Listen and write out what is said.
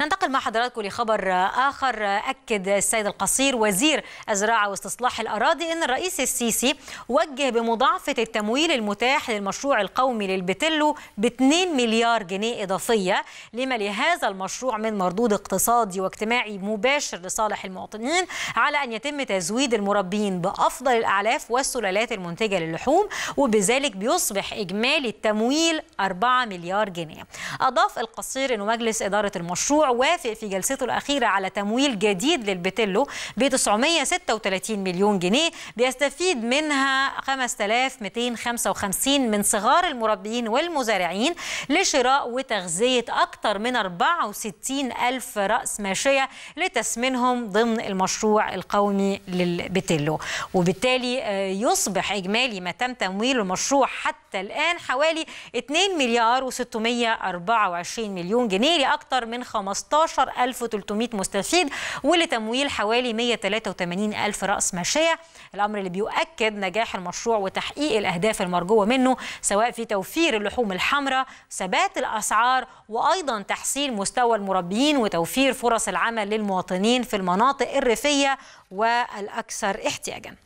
ننتقل مع حضراتكم لخبر آخر أكد السيد القصير وزير الزراعة واستصلاح الأراضي أن الرئيس السيسي وجه بمضاعفة التمويل المتاح للمشروع القومي للبتلو ب 2 مليار جنيه إضافية لما لهذا المشروع من مردود اقتصادي واجتماعي مباشر لصالح المواطنين على أن يتم تزويد المربين بأفضل الأعلاف والسلالات المنتجة للحوم وبذلك بيصبح إجمالي التمويل 4 مليار جنيه أضاف القصير أن مجلس إدارة المشروع وافق في جلسته الأخيرة على تمويل جديد للبتلو ب 936 مليون جنيه بيستفيد منها 5255 من صغار المربيين والمزارعين لشراء وتغذية أكثر من 64 ألف رأس ماشية لتسمينهم ضمن المشروع القومي للبتلو وبالتالي آه، يصبح إجمالي ما تم تمويل المشروع حتى الآن حوالي 2 مليار و624 مليون جنيه لأكثر من 15 15300 مستفيد ولتمويل حوالي 183 ألف رأس ماشية الأمر اللي بيؤكد نجاح المشروع وتحقيق الأهداف المرجوة منه سواء في توفير اللحوم الحمراء ثبات الأسعار وأيضا تحسين مستوى المربيين وتوفير فرص العمل للمواطنين في المناطق الريفية والأكثر احتياجاً